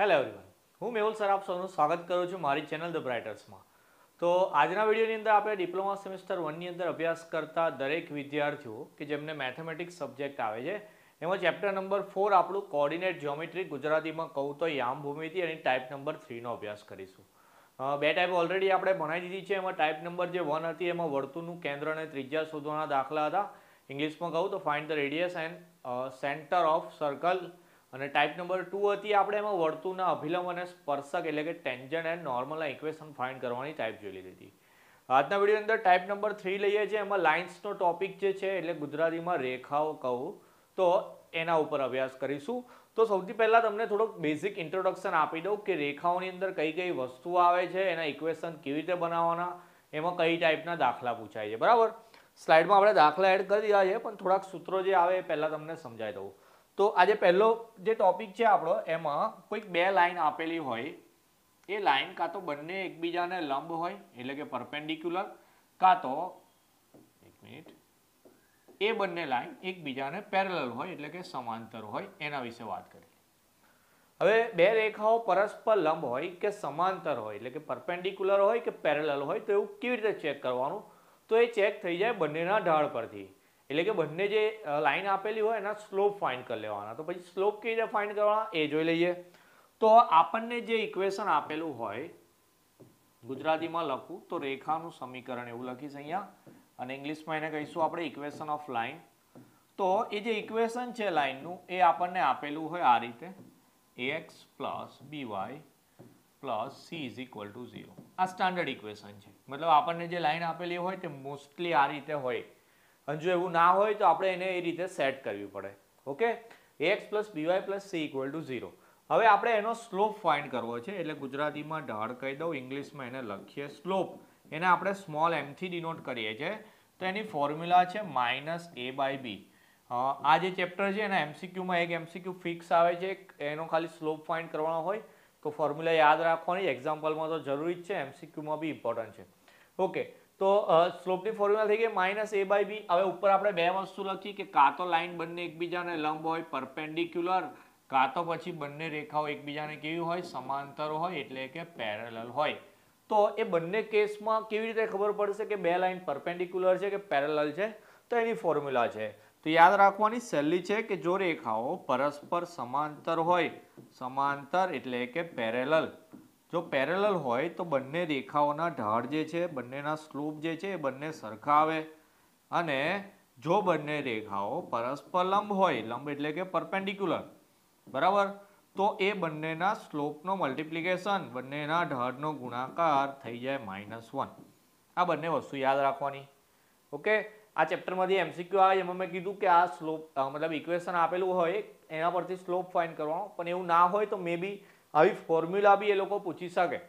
Hello everyone હું Mehul sir આપ સૌનું સ્વાગત કરું છું મારી ચેનલ ધ બ્રાઇટર્સમાં તો આજના વિડીયોની અંદર આપણે ડિપ્લોમા સેમિસ્ટર વનની અંદર અભ્યાસ કરતા દરેક વિદ્યાર્થીઓ કે જેમને મેથેમેટિક્સ સબ્જેક્ટ આવે છે એમાં ચેપ્ટર નંબર ફોર આપણું કોઓર્ડિનેટ જ્યોમેટ્રી ગુજરાતીમાં કહું તો યામ ભૂમિતિ અને ટાઈપ નંબર થ્રીનો અભ્યાસ કરીશું બે ટાઈપ ઓલરેડી આપણે ભણાવી દીધી છે એમાં ટાઈપ નંબર જે વન હતી એમાં વર્તુળનું કેન્દ્ર અને ત્રિજ્યા શોધવાના દાખલા હતા ઇંગ્લિશમાં કહું તો find the radius and centre of circle અને ટાઈપ નંબર ટુ હતી આપણે એમાં વર્તુળના અભિલંબ અને સ્પર્શક એટલે કે ટેન્જન એન્ડ નોર્મલના ઇક્વેશન ફાઇન્ડ કરવાની ટાઈપ જોઈ લીધી હતી આજના વિડીયો અંદર ટાઈપ નંબર થ્રી લઈએ છીએ એમાં લાઇન્સનો ટોપિક જે છે એટલે ગુજરાતીમાં રેખાઓ કહું તો એના ઉપર અભ્યાસ કરીશું તો સૌથી પહેલાં તમને થોડોક બેઝિક ઇન્ટ્રોડક્શન આપી દઉં કે રેખાઓની અંદર કઈ કઈ વસ્તુઓ આવે છે એના ઇક્વેશન કેવી રીતે બનાવવાના એમાં કઈ ટાઈપના દાખલા પૂછાય છે બરાબર સ્લાઇડમાં આપણે દાખલા એડ કરી દીધા છે પણ થોડાક સૂત્રો જે આવે એ પહેલાં તમને સમજાવી દઉં તો આજે પહેલો જે ટોપિક છે આપણો એમાં કોઈક બે લાઇન આપેલી હોય એ લાઇન કાં તો બંને એકબીજાને લંબ હોય એટલે કે પરપેન્ડિક્યુલર કાં તો એક મિનિટ એ બંને લાઇન એકબીજાને પેરેલલ હોય એટલે કે સમાંતર હોય એના વિશે વાત કરી હવે બે રેખાઓ પરસ્પર લંબ હોય કે સમાંતર હોય એટલે કે પરપેન્ડિક્યુલર હોય કે પેરેલલ હોય તો એવું કેવી રીતે ચેક કરવાનું તો એ ચેક થઈ જાય બંનેના ઢાળ પરથી એટલે કે બંને જે લાઈન આપેલી હોય એના સ્લોપ ફાઇન્ડ કરી લેવાના તો પછી સ્લોપ કઈ રીતે ફાઇન્ડ કરવાના એ જોઈ લઈએ તો આપણને જે ઇક્વેશન આપેલું હોય ગુજરાતીમાં લખું તો રેખાનું સમીકરણ એવું લખીશ અહીંયા અને ઇંગ્લિશમાં એને કહીશું આપણે ઇક્વેશન ઓફ લાઇન તો એ જે ઇક્વેશન છે લાઇનનું એ આપણને આપેલું હોય આ રીતે a x plus b y plus c is equal to zero આ સ્ટાન્ડર્ડ ઇક્વેશન છે મતલબ આપણને જે લાઇન આપેલી હોય તે મોસ્ટલી આ રીતે હોય અને જો એવું ના હોય તો આપણે એને એ રીતે સેટ કરવી પડે okay x plus b y plus c equal to zero હવે આપણે એનો સ્લોપ ફાઇન્ડ કરવો છે એટલે ગુજરાતીમાં ઢાળ કહી દઉં ઇંગ્લિશમાં એને લખીએ સ્લોપ એને આપણે સ્મોલ એમથી ડિનોટ કરીએ છીએ તો એની ફોર્મ્યુલા છે માઇનસ એ બાય બી આ જે ચેપ્ટર છે એના એમસીક્યુમાં એક એમસીક્યુ ફિક્સ આવે છે એનો ખાલી સ્લોપ ફાઇન્ડ કરવાનો હોય તો ફોર્મ્યુલા યાદ રાખવાની એક્ઝામ્પલમાં તો જરૂરી જ છે એમસીક્યુમાં બી ઇમ્પોર્ટન્ટ છે ઓકે તો સ્લોપની ફોર્મ્યુલા થઈ ગઈ માઇનસ એ બાય બી હવે ઉપર આપણે બે વસ્તુ લખી કે કાં તો લાઇન બંને એકબીજાને લંબ હોય પરપેન્ડિક્યુલર કાં તો પછી બંને રેખાઓ એકબીજાને કેવી હોય સમાંતર હોય એટલે કે પેરેલલ હોય તો એ બંને કેસમાં કેવી રીતે ખબર પડશે કે બે લાઇન પરપેન્ડિક્યુલર છે કે પેરેલલ છે તો એની ફોર્મ્યુલા છે તો યાદ રાખવાની સહેલી છે કે જો રેખાઓ પરસ્પર સમાંતર હોય સમાંતર એટલે કે પેરેલલ જો પેરેલલ હોય તો બંને રેખાઓના ઢાળ જે છે બંનેના સ્લોપ જે છે એ બંને સરખા આવે અને જો બંને રેખાઓ પરસ્પર લંબ હોય લંબ એટલે કે પરપેન્ડિક્યુલર બરાબર તો એ બંનેના સ્લોપનો મલ્ટિપ્લિકેશન બંનેના ઢાળનો ગુણાકાર થઈ જાય માઇનસ વન આ બંને વસ્તુ યાદ રાખવાની ઓકે આ ચેપ્ટરમાંથી એમસીક્યુ આવે એમાં મેં કીધું કે આ સ્લોપ મતલબ ઇક્વેશન આપેલું હોય એના પરથી સ્લોપ ફાઇન કરવાનો પણ એવું ના હોય તો મે બી આવી ફોર્મ્યુલા બી એ લોકો પૂછી શકે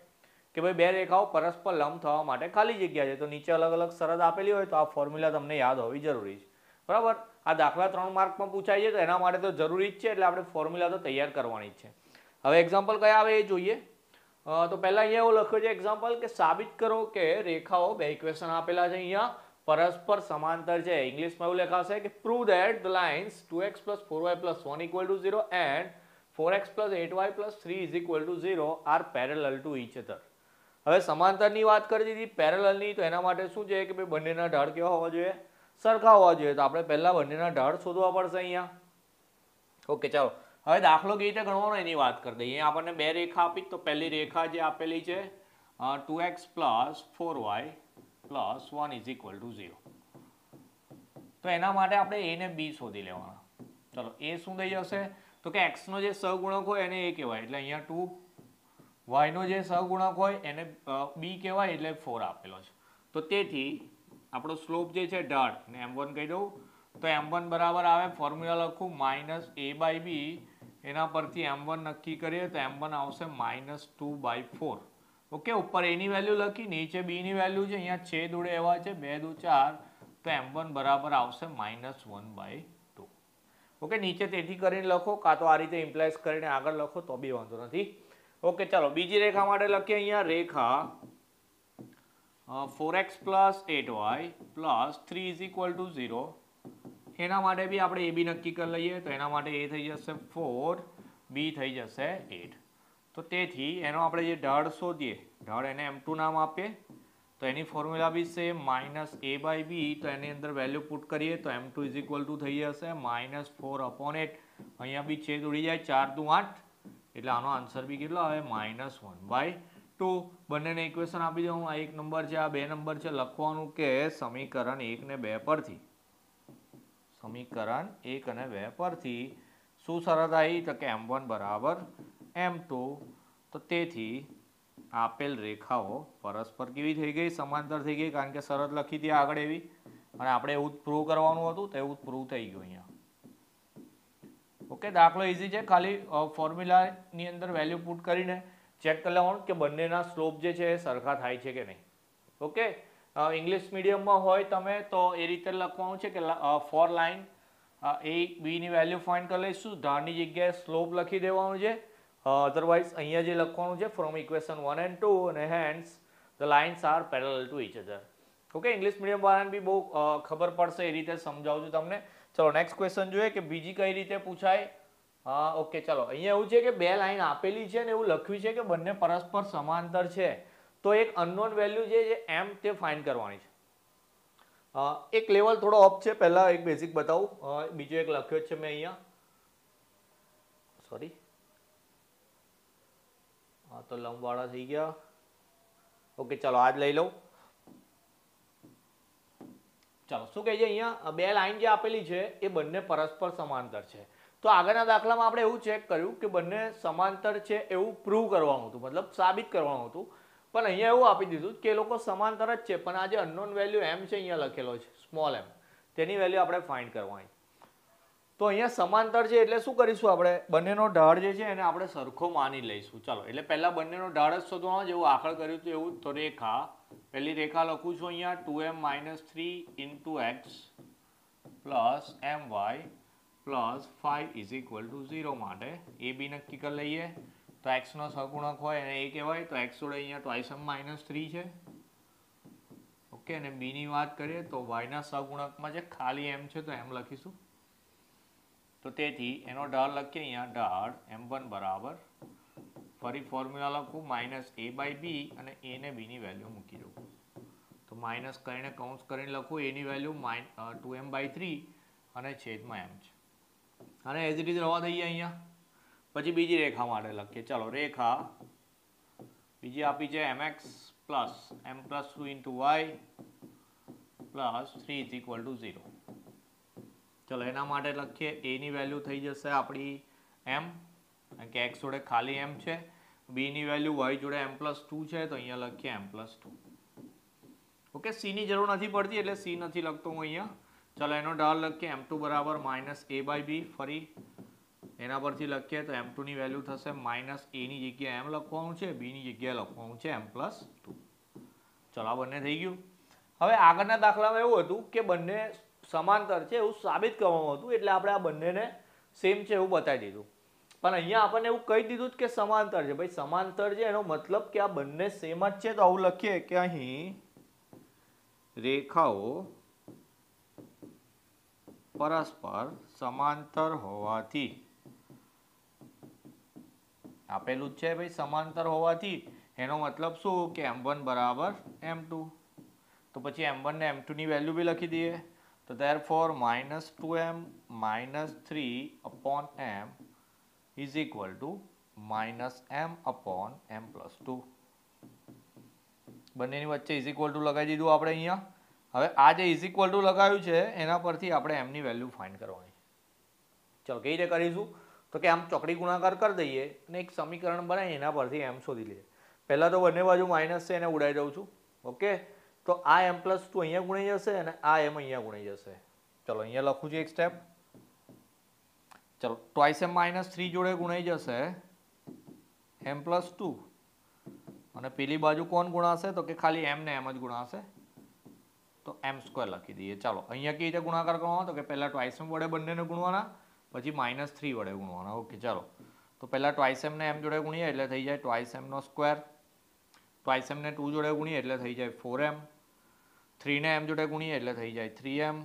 કે ભાઈ બે રેખાઓ પરસ્પર લંબ થવા માટે ખાલી જગ્યા છે તો નીચે અલગ અલગ શરત આપેલી હોય તો આ ફોર્મ્યુલા તમને યાદ હોવી જરૂરી છે બરાબર આ દાખલા ત્રણ માર્કમાં પૂછાય છે તો એના માટે તો જરૂરી જ છે એટલે આપણે ફોર્મ્યુલા તો તૈયાર કરવાની જ છે હવે એક્ઝામ્પલ કયા આવે એ જોઈએ તો પહેલાં અહીંયા એવું લખ્યું છે એક્ઝામ્પલ કે સાબિત કરો કે રેખાઓ બે ઇક્વેશન આપેલા છે અહીંયા પરસ્પર સમાંતર છે ઇંગ્લિશમાં એવું લખાશે કે prove that the lines two x plus four y plus one equal to zero and four x plus eight y plus three is equal to 0 are parallel to each other. હવે સમાંતરની વાત કરી દીધી પેરેલલની તો એના માટે શું છે કે ભાઈ બંનેના ઢાળ કેવા હોવા જોઈએ સરખા હોવા જોઈએ તો આપણે પહેલાં બંનેના ઢાળ શોધવા પડશે અહીંયા ઓકે ચાલો હવે દાખલો કેવી રીતે ગણવાનો એની વાત કરી દઈએ આપણને બે રેખા આપી તો પહેલી રેખા જે આપેલી છે two x plus four y plus one is equal to zero તો એના માટે આપણે એને બી શોધી લેવાના ચલો એ શું થઈ જશે તો કે એક્સનો જે સહગુણક હોય એને એ કહેવાય એટલે અહીંયા ટુ વાયનો જે સહગુણક હોય એને બી કહેવાય એટલે ફોર આપેલો છે તો તેથી આપણો સ્લોપ જે છે ઢાળ ને એમ વન કહી દઉં તો એમ વન બરાબર આવે ફોર્મ્યુલા લખું માઇનસ એ બાય બી એના પરથી એમ વન નક્કી કરીએ તો એમ વન આવશે minus two by four okay ઉપર એની વેલ્યુ લખી નીચે બીની વેલ્યુ છે અહીંયા છેદ ઉડે એવા છે બે દુ ચાર તો એમ વન બરાબર આવશે માઇનસ વન બાય ઓકે નીચે તેથી કરીને લખો કાં તો આ રીતે ઇમ્પ્લાઇઝ કરીને આગળ લખો તો બી વાંધો નથી ઓકે ચાલો બીજી રેખા માટે લખીએ અહીંયા રેખા four x plus eight y plus three is equal to zero એના માટે બી આપણે એ બી નક્કી કરી લઈએ તો એના માટે એ થઈ જશે ફોર બી થઈ જશે એટ તો તેથી એનો આપણે જે ઢળ શોધીએ ઢળ એને એમ ટુ નામ આપીએ તો એની ફોર્મ્યુલા બી છે માઇનસ એ બાય બી તો એની અંદર વેલ્યુ પુટ કરીએ તો m two is equal to થઈ જશે માઇનસ ફોર અપોન એટ અહીંયા બી છેદ ઉડી જાય ચાર દુ આઠ એટલે આનો આન્સર બી કેટલો આવે માઇનસ વન બાય ટુ બંનેને ઇક્વેશન આપી દઉં આ એક નંબર છે આ બે નંબર છે લખવાનું કે સમીકરણ એક ને બે પરથી સમીકરણ એક અને બે પરથી શું શરત આવી તો કે એમ વન બરાબર એમ ટુ તો તેથી આપેલ રેખાઓ પરસ્પર કેવી થઈ ગઈ સમાંતર થઈ ગઈ કારણ કે શરત લખી હતી આગળ એવી અને આપણે એવું પ્રૂવ કરવાનું હતું તો એવું પ્રૂવ થઈ ગયું અહીંયા ઓકે દાખલો ઇઝી છે ખાલી ફોર્મ્યુલાની અંદર વેલ્યુ પુટ કરીને ચેક કરી લેવાનું કે બંનેના સ્લોપ જે છે એ સરખા થાય છે કે નહીં ઓકે ઇંગ્લિશ મીડિયમમાં હોય તમે તો એ રીતે લખવાનું છે કે ફોર લાઇન એ બીની વેલ્યુ ફાઇન્ડ કરી લઈશું ધારની જગ્યાએ સ્લોપ લખી દેવાનું છે અધરવાઇઝ અહીંયા જે લખવાનું છે from equation one and two અને hence the lines are parallel to each other okay English medium વાળાને બી બહુ ખબર પડશે એ રીતે સમજાવું છું તમને ચલો નેક્સ્ટ ક્વેશ્ચન જોઈએ કે બીજી કઈ રીતે પૂછાય હા ઓકે ચલો અહીંયા એવું છે કે બે લાઇન આપેલી છે ને એવું લખ્યું છે કે બંને પરસ્પર સમાંતર છે તો એક અનનોન વેલ્યુ છે જે એમ તે ફાઇન કરવાની છે એક લેવલ થોડો અપ છે પહેલાં એક બેઝિક બતાવું બીજો એક લખ્યો છે મેં અહીંયા સોરી તો લંબવાળા થઈ ગયા ઓકે ચાલો આજ લઈ લઉં ચાલો શું કહે છે અહીંયા બે લાઈન જે આપેલી છે એ બંને પરસ્પર સમાંતર છે તો આગળના દાખલામાં આપણે એવું ચેક કર્યું કે બંને સમાંતર છે એવું પ્રૂવ કરવાનું હતું મતલબ સાબિત કરવાનું હતું પણ અહીંયા એવું આપી દીધું કે એ લોકો સમાંતર જ છે પણ આ જે અનનોન વેલ્યુ એમ છે અહીંયા લખેલો છે સ્મોલ એમ તેની વેલ્યુ આપણે ફાઇન્ડ કરવાની તો અહીંયા સમાંતર છે એટલે શું કરીશું આપણે બંનેનો ઢાળ જે છે એને આપણે સરખો માની લઈશું ચાલો એટલે પહેલાં બંનેનો ઢાળ જ શોધવાનો જેવું આગળ કર્યું હતું એવું તો રેખા પહેલી રેખા લખું છું અહીંયા two m minus three into x plus m y plus five is equal to zero માટે એ બી નક્કી કરી લઈએ તો એક્સનો સગુણક હોય એને એ કહેવાય તો એક્સ જોડે અહીંયા ટ્વાઇસ એમ માઇનસ થ્રી છે ઓકે અને બીની વાત કરીએ તો વાયના સગુણકમાં જે ખાલી એમ છે તો એમ લખીશું તો તેથી એનો ઢાળ લખીએ અહીંયા ઢાળ એમ વન બરાબર ફરી ફોર્મ્યુલા લખું માઇનસ એ બાય બી અને એને બીની વેલ્યુ મૂકી દઉં તો માઇનસ કરીને કૌંસ કરીને લખું એની value minus two m by three અને છેદમાં એમ છે અને એઝ ઇટ ઇઝ રવા દઈએ અહીંયા પછી બીજી રેખા માટે લખીએ ચાલો રેખા બીજી આપી છે m x plus m plus two into y plus three is equal to zero ચલો એના માટે લખીએ એની વેલ્યુ થઈ જશે આપણી એમ કારણ કે એક્સ જોડે ખાલી એમ છે બીની વેલ્યુ વાય જોડે એમ પ્લસ ટુ છે તો અહીંયા લખીએ એમ પ્લસ ટુ ઓકે ની જરૂર નથી પડતી એટલે સી નથી લખતો હું અહીંયા ચાલો એનો ઢાળ લખીએ એમ ટુ બરાબર માઇનસ એ બાય બી ફરી એના પરથી લખીએ તો એમ ટુની વેલ્યુ થશે માઇનસ એની જગ્યાએ એમ લખવાનું છે બીની જગ્યાએ લખવાનું છે એમ પ્લસ ટુ ચલો આ બંને થઈ ગયું હવે આગળના દાખલામાં એવું હતું કે બંને સમાંતર છે એવું સાબિત કરવામાં હતું એટલે આપણે આ બંનેને સેમ છે એવું બતાવી દીધું પણ અહીંયા આપણને એવું કહી દીધું કે સમાંતર છે ભાઈ સમાંતર છે એનો મતલબ કે આ બંને સેમ જ છે તો આવું લખીએ કે અહીં રેખાઓ પરસ્પર સમાંતર હોવાથી આપેલું જ છે ભાઈ સમાંતર હોવાથી એનો મતલબ શું કે એમ વન બરાબર એમ ટુ તો પછી એમ વન ને એમ ની વેલ્યુ બી લખી દઈએ So therefore minus 2m minus 3 upon m is equal to minus m upon m plus 2. બંનેની વચ્ચે ઇઝ ઇક્વલ ટુ લગાવી દીધું આપણે અહીંયા હવે આ જે ઇઝ ઇક્વલ ટુ લગાવ્યું છે એના પરથી આપણે એમની વેલ્યુ ફાઇન્ડ કરવાની ચલો કેવી રીતે કરીશું તો કે આમ ચોકડી ગુણાકાર કરી દઈએ અને એક સમીકરણ બનાવીએ એના પરથી એમ શોધી લઈએ પહેલાં તો બંને બાજુ માઇનસ છે એને ઉડાવી દઉં છું ઓકે તો આ એમ પ્લસ ટુ અહીંયા ગુણાઈ જશે અને આ એમ અહીંયા ગુણાઈ જશે ચલો અહીંયા લખું છું એક સ્ટેપ ચલો ટ્વાઇસ એમ માઇનસ થ્રી જોડે ગુણાઈ જશે એમ પ્લસ ટુ અને પેલી બાજુ કોણ ગુણાશે તો કે ખાલી એમ ને એમ જ ગુણાશે તો એમ સ્ક્વેર લખી દઈએ ચાલો અહીંયા કેવી રીતે ગુણાકાર કરવાનો તો કે પહેલાં ટ્વાઇસ એમ વડે બંનેને ગુણવાના પછી માઇનસ થ્રી વડે ગુણવાના ઓકે ચાલો તો પહેલાં ટ્વાઇસ એમને એમ જોડે ગુણીએ એટલે થઈ જાય ટ્વાઇસ એમનો સ્ક્વેર ટ્વાઇસ એમને ટુ જોડે ગુણીએ એટલે થઈ જાય ફોર એમ થ્રીને એમ જોડે ગુણીએ એટલે થઈ જાય થ્રી એમ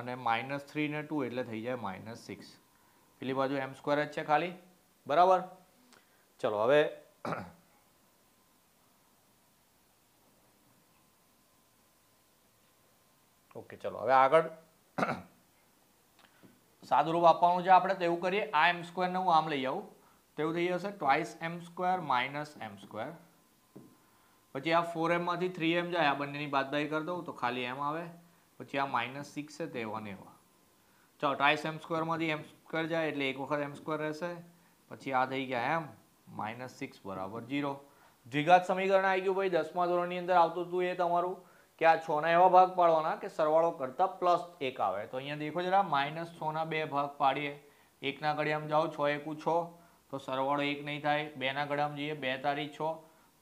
અને માઇનસ થ્રીને ટુ એટલે થઈ જાય માઇનસ સિક્સ પેલી બાજુ એમ સ્ક્વેર જ છે ખાલી બરાબર ચલો હવે ઓકે ચલો હવે આગળ સાદુરૂપ આપવાનું છે આપણે તો એવું કરીએ આ એમ સ્ક્વેરને હું આમ લઈ આવું તો એવું થઈ જશે twice m square minus m square પછી આ ફોર એમમાંથી થ્રી એમ જાય આ બંનેની બાદબાઈ કરી દઉં તો ખાલી એમ આવે પછી આ માઇનસ સિક્સ છે તે વન એવા ચાલો ટ્રાઇસ એમ સ્ક્વેરમાંથી એમ સ્ક્વેર જાય એટલે એક વખત એમ સ્ક્વેર રહેશે પછી આ થઈ ગયા એમ માઇનસ સિક્સ બરાબર ઝીરો દ્વિઘાત સમીકરણ આવી ગયું ભાઈ દસમા ધોરણની અંદર આવતું હતું એ તમારું કે આ છોના એવા ભાગ પાડવાના કે સરવાળો કરતાં પ્લસ એક આવે તો અહીંયા દેખો જરા માઇનસ છોના બે ભાગ પાડીએ એકના ઘડિયામાં જાઓ છ એકું છ તો સરવાળો એક નહીં થાય બેના ઘડિયામાં જઈએ બે તારીખ છ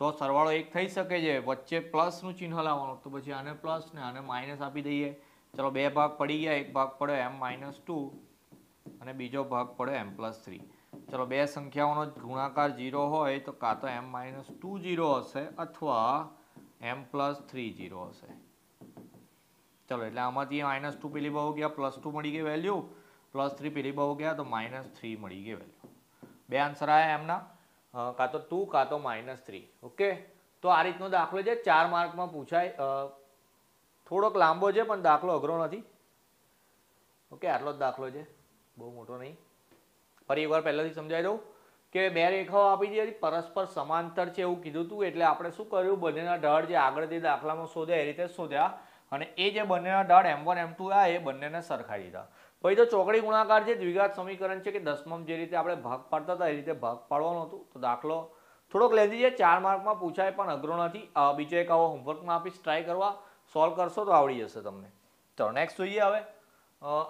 તો સરવાળો એક થઈ શકે છે વચ્ચે પ્લસનું ચિહ્ન લાવવાનું તો પછી આને પ્લસ ને આને માઇનસ આપી દઈએ ચલો બે ભાગ પડી ગયા એક ભાગ પડ્યો એમ માઇનસ ટુ અને બીજો ભાગ પડ્યો એમ પ્લસ થ્રી ચલો બે સંખ્યાઓનો ગુણાકાર જીરો હોય તો કાં તો એમ માઇનસ ટુ જીરો હશે અથવા એમ પ્લસ થ્રી જીરો હશે ચલો એટલે આમાંથી માઇનસ ટુ પેલી બહુ ગયા પ્લસ ટુ મળી ગઈ વેલ્યુ પ્લસ થ્રી પેલી બહુ ગયા તો માઇનસ થ્રી મળી ગઈ વેલ્યુ બે આન્સર આવ્યા એમના કાં તો ટુ કાં તો માઇનસ થ્રી ઓકે તો આ રીતનો દાખલો છે ચાર માર્કમાં પૂછાય થોડોક લાંબો છે પણ દાખલો અઘરો નથી ઓકે આટલો જ દાખલો છે બહુ મોટો નહીં ફરી એકવાર પહેલાંથી સમજાવી દઉં કે બે રેખાઓ આપી દીધી પરસ્પર સમાંતર છે એવું કીધું હતું એટલે આપણે શું કર્યું બંનેના ઢળ જે આગળ તે દાખલામાં શોધ્યા એ રીતે શોધ્યા અને એ જે બંનેના ઢળ એમ વન એમ ટુ આ એ બંનેને સરખાવી દીધા ભાઈ તો ચોકડી ગુણાકાર જે દ્વિઘાત સમીકરણ છે કે દસમમ જે રીતે આપણે ભાગ પાડતા હતા એ રીતે ભાગ પાડવાનો હતો તો દાખલો થોડોક લેન્ધી છે ચાર માર્કમાં પૂછાય પણ અઘરો નથી બીજો એક આવો હોમવર્કમાં આપીશ ટ્રાય કરવા સોલ્વ કરશો તો આવડી જશે તમને તો નેક્સ્ટ જોઈએ હવે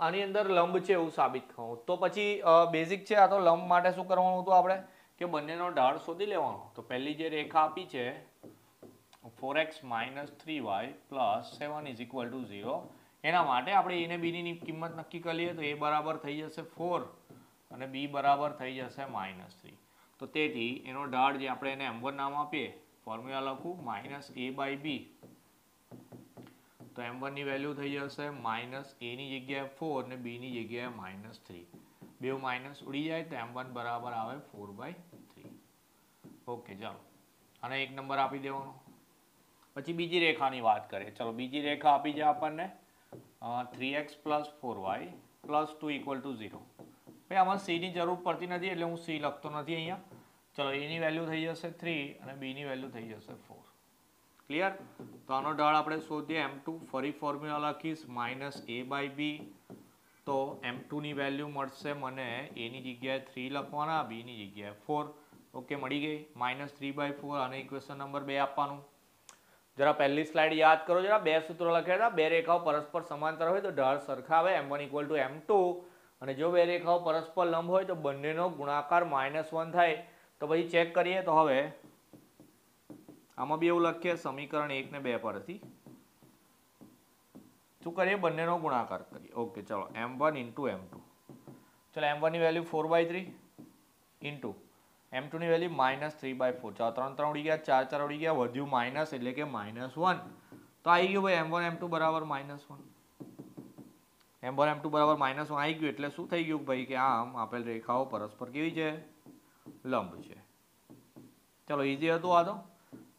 આની અંદર લંબ છે એવું સાબિત થવું તો પછી બેઝિક છે આ તો લંબ માટે શું કરવાનું હતું આપણે કે બંનેનો ઢાળ શોધી લેવાનો તો પહેલી જે રેખા આપી છે four x minus three y plus seven is equal to zero એના માટે આપણે એને બીની કિંમત નક્કી કરી લઈએ તો એ બરાબર થઈ જશે ફોર અને બી બરાબર થઈ જશે માઇનસ થ્રી તો તેથી એનો ઢાળ જે આપણે એને એમ વન નામ આપીએ ફોર્મ્યુલા લખું માઇનસ એ બાય બી તો એમ વનની વેલ્યુ થઈ જશે માઇનસ એની જગ્યાએ ફોર અને બીની જગ્યાએ માઇનસ થ્રી બે માઇનસ ઉડી જાય તો એમ વન બરાબર આવે ફોર બાય થ્રી ઓકે ચાલો અને એક નંબર આપી દેવાનો પછી બીજી રેખાની વાત કરીએ ચલો બીજી રેખા આપી જાય આપણને three x plus four y plus two equal to zero ભાઈ આમાં સીની જરૂર પડતી નથી એટલે હું સી લખતો નથી અહીંયા ચલો એની વેલ્યુ થઈ જશે થ્રી અને બીની વેલ્યુ થઈ જશે ફોર ક્લિયર તો આનો ઢાળ આપણે શોધીએ એમ ટુ ફરી ફોર્મ્યુલા લખીશ માઇનસ એ બાય બી તો એમ ટુની વેલ્યુ મળશે મને એની જગ્યાએ થ્રી લખવાના બીની જગ્યાએ ફોર ઓકે મળી ગઈ માઇનસ થ્રી બાય ફોર અને ઇક્વેશન નંબર બે આપવાનું જરા પહેલી સ્લાઇડ યાદ કરો જરા બે સૂત્રો લખ્યા હતા બે રેખાઓ પરસ્પર સમાંતર હોય તો ઢાળ સરખા આવે m one equal to m two અને જો બે રેખાઓ પરસ્પર લંબ હોય તો બંનેનો ગુણાકાર માઇનસ વન થાય તો પછી ચેક કરીએ તો હવે આમાં બી એવું લખીએ સમીકરણ એક ને બે પરથી શું કરીએ બંનેનો ગુણાકાર કરીએ ઓકે ચલો m one into m two ચલો એમ વનની value four by three into m ટુની value minus three by four ચાર ત્રણ ત્રણ ઉડી ગયા ચાર ચાર ઉડી ગયા વધ્યું માઇનસ એટલે કે માઇનસ વન તો આવી ગયું ભાઈ એમ વન એમ ટુ બરાબર minus one m one m two બરાબર માઇનસ વન આવી ગયું એટલે શું થઈ ગયું ભાઈ કે આમ આપેલ રેખાઓ પરસ્પર કેવી છે લંબ છે ચલો ઇઝી હતું આ તો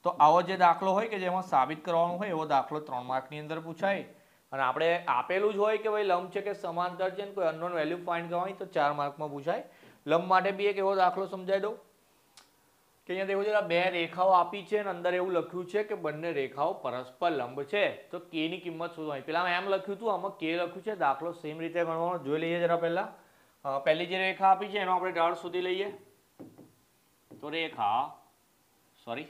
તો આવો જે દાખલો હોય કે જેમાં સાબિત કરવાનો હોય એવો દાખલો ત્રણ માર્કની અંદર પૂછાય અને આપણે આપેલું જ હોય કે ભાઈ લંબ છે કે સમાંતર છે ને કોઈ અનનોન વેલ્યુ ફાઇન્ડ કરવાની તો ચાર માર્કમાં પૂછાય લંબ માટે બી એક એવો દાખલો સમજાઈ દો કે અહીંયા દેખો જરા બે રેખાઓ આપી છે અને અંદર એવું લખ્યું છે કે બંને રેખાઓ પરસ્પર લંબ છે તો કે ની કિંમત શોધવાની પેલા એમ લખ્યું હતું આમાં કે લખ્યું છે દાખલો સેમ રીતે ગણવાનો જોઈ લઈએ જરા પહેલા પહેલી જે રેખા આપી છે એનો આપણે ઢાળ શોધી લઈએ તો રેખા sorry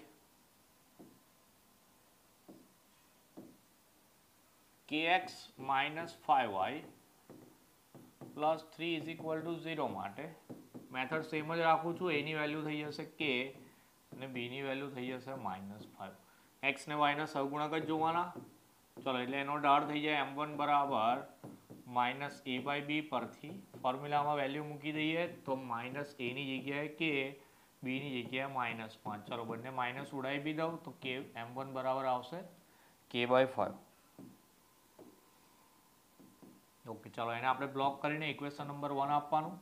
kx minus five y plus three is equal to zero માટે મેથડ સેમ જ રાખું છું એની વેલ્યુ થઈ જશે કે અને બીની વેલ્યુ થઈ જશે માઇનસ ફાઈવ એક્સને વાયના સહગુણક જ જોવાના ચલો એટલે એનો ડાળ થઈ જાય એમ વન બરાબર માઇનસ એ બાય બી પરથી ફોર્મ્યુલામાં વેલ્યુ મૂકી દઈએ તો માઇનસ એની જગ્યાએ કે બીની જગ્યાએ માઇનસ પાંચ ચલો બંને માઇનસ ઉડાવી બી દઉં તો કે એમ વન બરાબર આવશે કે બાય ફાઈવ ઓકે ચાલો એને આપણે બ્લોક કરીને ઇક્વેશન નંબર વન આપવાનું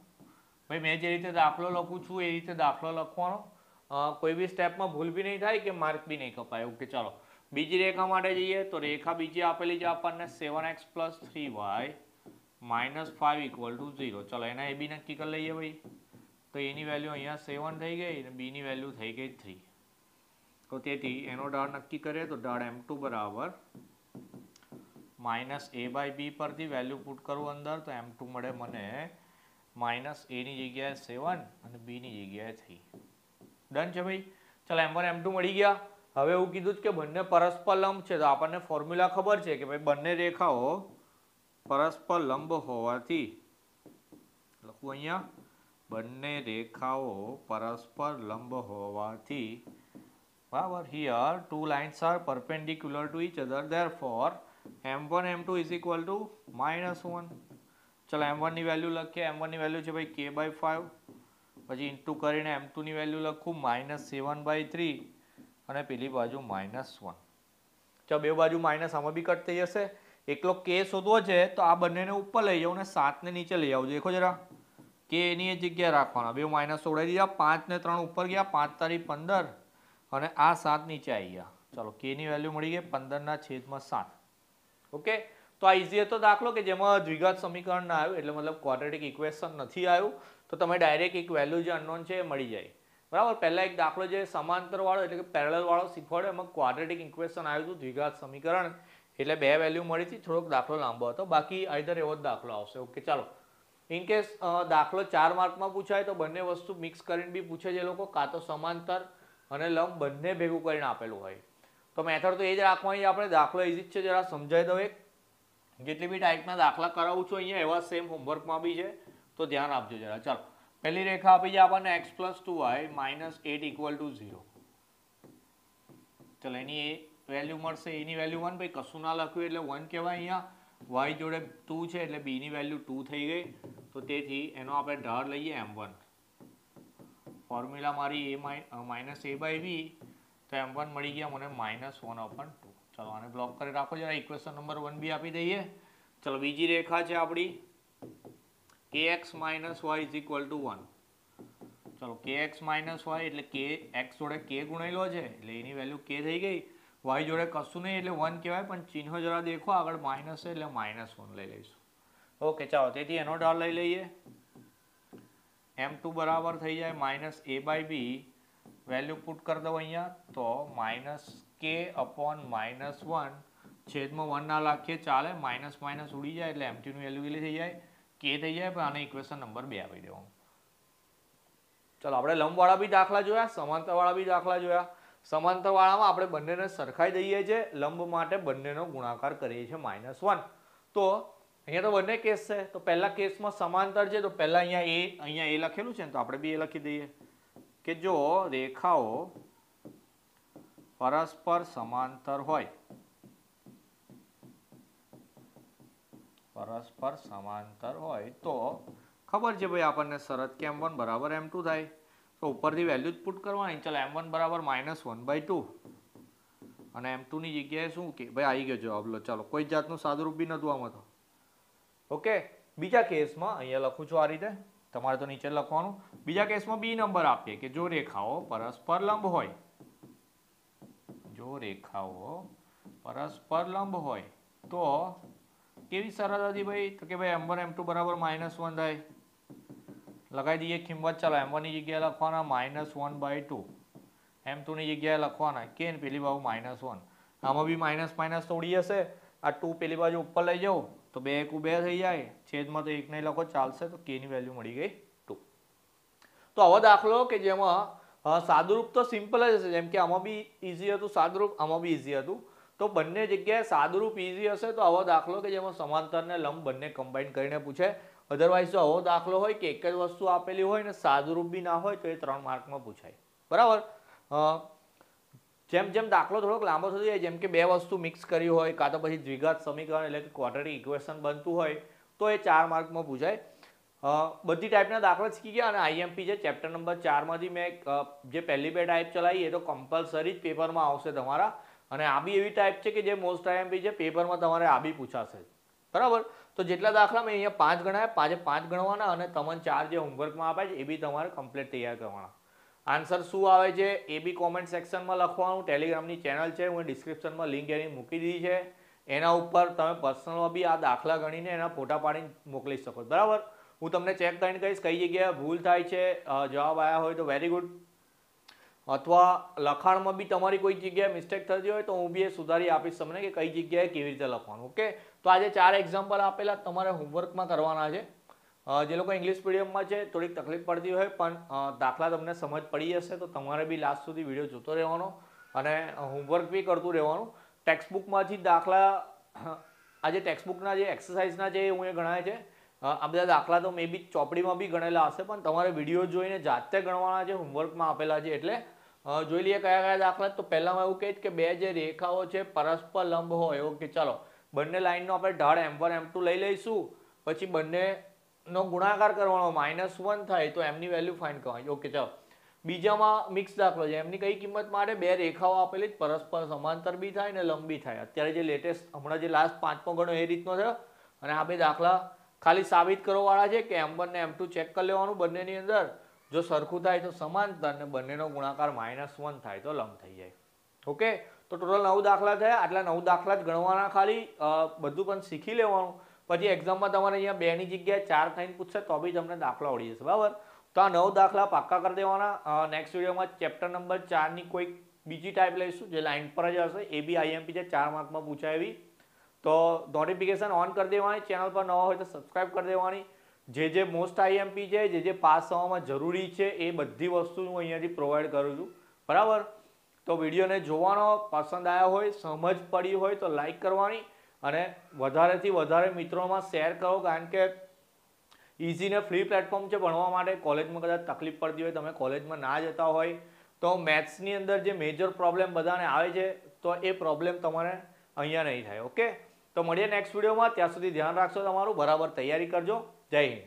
ભાઈ મેં જે રીતે દાખલો લખું છું એ રીતે દાખલો લખવાનો કોઈ બી સ્ટેપમાં ભૂલ બી નહીં થાય કે માર્ક બી નહીં કપાય ઓકે ચાલો બીજી રેખા માટે જઈએ તો રેખા બીજી આપેલી છે આપણને seven x plus three y minus five equal to zero ચાલો એના એ બી નક્કી કરી લઈએ ભાઈ તો એની વેલ્યુ અહીંયા સેવન થઈ ગઈ અને બીની વેલ્યુ થઈ ગઈ થ્રી તો તેથી એનો ઢાળ નક્કી કરીએ તો ઢાળ એમ ટુ બરાબર માઇનસ એ બાય બી પરથી વેલ્યુ પુટ કરું અંદર તો એમ ટુ મળે મને માઇનસ એની જગ્યાએ સેવન અને બીની જગ્યાએ થ્રી ડન છે ભાઈ ચાલો એમ વન એમ ટુ મળી ગયા હવે એવું કીધું જ કે બંને પરસ્પર લંબ છે તો આપણને ફોર્મ્યુલા ખબર છે કે ભાઈ બંને રેખાઓ પરસ્પર લંબ હોવાથી લખું અહીંયા બંને રેખાઓ પરસ્પર લંબ હોવાથી બરાબર here two lines are perpendicular to each other therefore m one m two is equal to minus one ચાલો એમ વનની વેલ્યુ લખીએ એમ વનની વેલ્યુ છે ભાઈ કે બાય ફાઇવ પછી ઇન્ટુ કરીને એમ ટુની વેલ્યુ લખું માઇનસ સેવન બાય થ્રી અને પેલી બાજુ માઇનસ વન ચાલો બે બાજુ માઇનસ આમાં બી કટ થઈ જશે એકલો કે શોધવો છે તો આ બંનેને ઉપર લઈ જાઉં ને સાતને નીચે લઈ આવજો દેખો જરા કે એની એ જગ્યાએ રાખવાના બે માઇનસ છોડાવી દીધા પાંચ ને ત્રણ ઉપર ગયા પાંચ તારીખ પંદર અને આ સાત નીચે આવી ગયા ચાલો કેની વેલ્યુ મળી ગઈ પંદરના છેદમાં સાત ઓકે તો આ ઇઝી હતો દાખલો કે જેમાં દ્વિઘાત સમીકરણ ના આવ્યું એટલે મતલબ ક્વાડ્રેટિક ઇક્વેશન નથી આવ્યું તો તમે ડાયરેક્ટ એક વેલ્યુ જે અનનોન છે એ મળી જાય બરાબર પહેલાં એક દાખલો જે સમાંતરવાળો એટલે કે પેરેલવાળો શીખવાડ્યો એમાં ક્વાડ્રેટિક ઇક્વેશન આવ્યું હતું દ્વિઘાત સમીકરણ એટલે બે વેલ્યુ મળી હતી થોડોક દાખલો લાંબો હતો બાકી આઈધર એવો જ દાખલો આવશે ઓકે ચાલો ઇન કેસ દાખલો ચાર માર્કમાં પૂછાય તો બંને વસ્તુ મિક્સ કરીને બી પૂછે છે લોકો કાં તો સમાંતર અને લંબ બંને ભેગું કરીને આપેલું હોય તો મેથડ તો એ જ રાખવાની આપણે દાખલો ઇઝી જ છે જરા સમજાવી દઉં એક જેટલી બી ટાઈપના દાખલા કરાવું છું અહીંયા એવા સેમ હોમવર્કમાં બી છે તો ધ્યાન આપજો જરા ચાલો પહેલી રેખા આપી છે આપણને x plus two y minus eight equal to zero ચાલો એની એ વેલ્યુ મળશે એની વેલ્યુ વન ભાઈ કશું ના લખ્યું એટલે વન કહેવાય અહીંયા વાય જોડે ટુ છે એટલે બીની વેલ્યુ ટુ થઈ ગઈ તો તેથી એનો આપણે ઢાળ લઈએ એમ વન ફોર્મ્યુલા મારી એ માઇનસ એ બાય બી તો એમ વન મળી ગયા મને માઇનસ વન અપન ચલો આને બ્લોક કરી રાખો જરા ઇક્વેશન નંબર વન બી આપી દઈએ ચલો બીજી રેખા છે આપણી k x minus y is to one ચલો કે એક્સ માઇનસ વાય એટલે કે એક્સ જોડે કે ગુણેલો છે એટલે એની વેલ્યુ કે થઈ ગઈ વાય જોડે કશું નહીં એટલે વન કહેવાય પણ ચિહ્ન જરા દેખો આગળ માઇનસ છે એટલે માઇનસ વન લઈ લઈશું ઓકે ચાલો તેથી એનો ઢાળ લઈ લઈએ એમ ટુ બરાબર થઈ જાય minus a by b value put કર દઉં અહીંયા તો minus k upon minus one છેદમાં વન ના લખીએ ચાલે માઇનસ માઇનસ ઉડી જાય એટલે એમટીનું વેલ્યુ કેટલી થઈ જાય કે થઈ જાય પણ આને ઇક્વેશન નંબર બે આપી દેવાનું ચાલો આપણે લંબવાળા બી દાખલા જોયા સમાંતરવાળા બી દાખલા જોયા સમાંતરવાળામાં આપણે બંનેને સરખાઈ દઈએ છીએ લંબ માટે બંનેનો ગુણાકાર કરીએ છીએ માઇનસ વન તો અહીંયા તો બંને કેસ છે તો પહેલા કેસમાં સમાંતર છે તો પહેલા અહીંયા એ અહીંયા એ લખેલું છે ને તો આપણે બી એ લખી દઈએ કે જો રેખાઓ પરસ્પર સમાંતર હોય પરસ્પર સમાંતર હોય તો ખબર છે ભાઈ આપણને શરત કે એમ વન બરાબર એમ ટુ થાય તો ઉપરથી વેલ્યુ જ પુટ કરવાની ચાલો એમ વન બરાબર માઇનસ વન બાય ટુ અને એમ ટુની જગ્યાએ શું કે ભાઈ આવી ગયો જવાબ લો ચાલો કોઈ જાતનું સાદુરૂપ બી નહોતું આમાં તો ઓકે બીજા કેસમાં અહીંયા લખું છું આ રીતે તમારે તો નીચે લખવાનું બીજા કેસમાં બી નંબર આપીએ કે જો રેખાઓ પરસ્પર લંબ હોય જો રેખાઓ પરસ્પર લંબ હોય તો કેવી સરળ હતી ભાઈ તો કે ભાઈ એમ વન એમ ટુ બરાબર માઇનસ વન થાય લગાવી દઈએ કિંમત ચાલો એમ વનની જગ્યાએ લખવાના minus one by two m ટુની જગ્યાએ લખવાના કે પેલી બાજુ માઇનસ વન આમાં બી માઇનસ માઇનસ થોડી હશે આ ટુ પેલી બાજુ ઉપર લઈ જાઉં તો બે એક બે થઈ જાય છેદમાં તો એક નહીં લખો ચાલશે તો કેની વેલ્યુ મળી ગઈ ટુ તો હવે દાખલો કે જેમાં સાદુરૂપ તો સિમ્પલ જ હશે જેમ કે આમાં બી ઇઝી હતું સાદુરૂપ આમાં બી ઇઝી હતું તો બંને જગ્યાએ સાદુરૂપ ઇઝી હશે તો આવો દાખલો કે જેમાં સમાંતરને લંબ બંને કમ્બાઈન કરીને પૂછે અધરવાઇઝ જો આવો દાખલો હોય કે એક જ વસ્તુ આપેલી હોય ને સાદુરૂપ બી ના હોય તો એ ત્રણ માર્કમાં પૂછાય બરાબર જેમ જેમ દાખલો થોડોક લાંબો થતો જાય જેમ કે બે વસ્તુ મિક્સ કરી હોય કાં તો પછી દ્વિઘાત સમીકરણ એટલે કે ક્વાડ્રેટિક ઇક્વેશન બનતું હોય તો એ ચાર માર્કમાં પૂછાય બધી ટાઈપના દાખલા શીખી ગયા અને આઈએમપી છે ચેપ્ટર નંબર ચારમાંથી મેં જે પહેલી બે ટાઈપ ચલાવી એ તો કમ્પલસરી જ પેપરમાં આવશે તમારા અને આ બી એવી ટાઈપ છે કે જે મોસ્ટ આઈએમપી છે પેપરમાં તમારે આ બી પૂછાશે બરાબર તો જેટલા દાખલા મેં અહીંયા પાંચ ગણાય પાંચે પાંચ ગણવાના અને તમને ચાર જે હોમવર્કમાં આપ્યા છે એ બી તમારે કમ્પ્લીટ તૈયાર કરવાના આન્સર શું આવે છે એ બી કોમેન્ટ સેક્શનમાં લખવાનું ટેલિગ્રામની ચેનલ છે હું ડિસ્ક્રિપ્શનમાં લિંક એની મૂકી દીધી છે એના ઉપર તમે પર્સનલમાં બી આ દાખલા ગણીને એના ફોટા પાડીને મોકલી શકો બરાબર હું તમને ચેક કરીને કહીશ કઈ જગ્યાએ ભૂલ થાય છે જવાબ આવ્યા હોય તો વેરી ગુડ અથવા લખાણમાં બી તમારી કોઈ જગ્યાએ મિસ્ટેક થતી હોય તો હું બી એ સુધારી આપીશ તમને કે કઈ જગ્યાએ કેવી રીતે લખવાનું ઓકે તો આજે ચાર એક્ઝામ્પલ આપેલા તમારે હોમવર્કમાં કરવાના છે જે લોકો ઇંગ્લિશ મીડિયમમાં છે થોડીક તકલીફ પડતી હોય પણ દાખલા તમને સમજ પડી જશે તો તમારે બી લાસ્ટ સુધી વિડીયો જોતો રહેવાનો અને હોમવર્ક બી કરતું રહેવાનું ટેક્સ્ટબુકમાંથી દાખલા આજે ટેક્સ્ટબુકના જે એક્સરસાઇઝના જે હું એ ગણાય છે આ બધા દાખલા તો મે બી ચોપડીમાં બી ગણેલા હશે પણ તમારે વિડીયો જોઈને જાતે ગણવાના છે હોમવર્કમાં આપેલા છે એટલે જોઈ લઈએ કયા કયા દાખલા તો પહેલામાં એવું કહે કે બે જે રેખાઓ છે પરસ્પર લંબ હોય ઓકે ચાલો બંને લાઈનનો આપણે ઢાળ એમ વન લઈ લઈશું પછી બંનેનો ગુણાકાર કરવાનો માઇનસ વન થાય તો એમની વેલ્યુ ફાઇન કરવાની ઓકે ચાલો બીજામાં મિક્સ દાખલો છે એમની કઈ કિંમત માટે બે રેખાઓ આપેલી પરસ્પર સમાંતર બી થાય અને લંબી થાય અત્યારે જે લેટેસ્ટ હમણાં જે લાસ્ટ પાંચમો ગણો એ રીતનો થયો અને આ બે દાખલા ખાલી સાબિત કરવાવાળા છે કે એમ બંને એમ ટુ ચેક કરી લેવાનું બંનેની અંદર જો સરખું થાય તો સમાંતર અને બંનેનો ગુણાકાર માઇનસ વન થાય તો લંબ થઈ જાય ઓકે તો ટોટલ નવ દાખલા થયા આટલા નવ દાખલા જ ગણવાના ખાલી બધું પણ શીખી લેવાનું પછી એક્ઝામમાં તમારે અહીંયા બેની જગ્યાએ ચાર થઈને પૂછશે તો બી તમને દાખલા આવડી જશે બરાબર તો આ નવ દાખલા પાક્કા કરી દેવાના નેક્સ્ટ વિડીયોમાં ચેપ્ટર નંબર ચારની કોઈક બીજી ટાઈપ લઈશું જે લાઇન પર જ હશે એ બી આઈએમપી છે ચાર માર્કમાં પૂછાય એવી તો નોટિફિકેશન ઓન કરી દેવાની ચેનલ પર નવા હોય તો સબસ્ક્રાઈબ કરી દેવાની જે જે મોસ્ટ આઈએમપી છે જે જે પાસ થવામાં જરૂરી છે એ બધી વસ્તુ હું અહીંયાથી પ્રોવાઈડ કરું છું બરાબર તો વિડીયોને જોવાનો પસંદ આવ્યો હોય સમજ પડી હોય તો લાઈક કરવાની અને વધારેથી વધારે મિત્રોમાં શેર કરો કારણ કે ઇઝી ને ફ્રી પ્લેટફોર્મ છે ભણવા માટે કોલેજમાં કદાચ તકલીફ પડતી હોય તમે કોલેજમાં ના જતા હોય તો મેથ્સની અંદર જે મેજર પ્રોબ્લેમ બધાને આવે છે તો એ પ્રોબ્લેમ તમારે અહીંયા નહીં થાય ઓકે તો મળીએ નેક્સ્ટ વિડીયોમાં ત્યાં સુધી ધ્યાન રાખશો તમારું બરાબર તૈયારી કરજો જય હિન્દ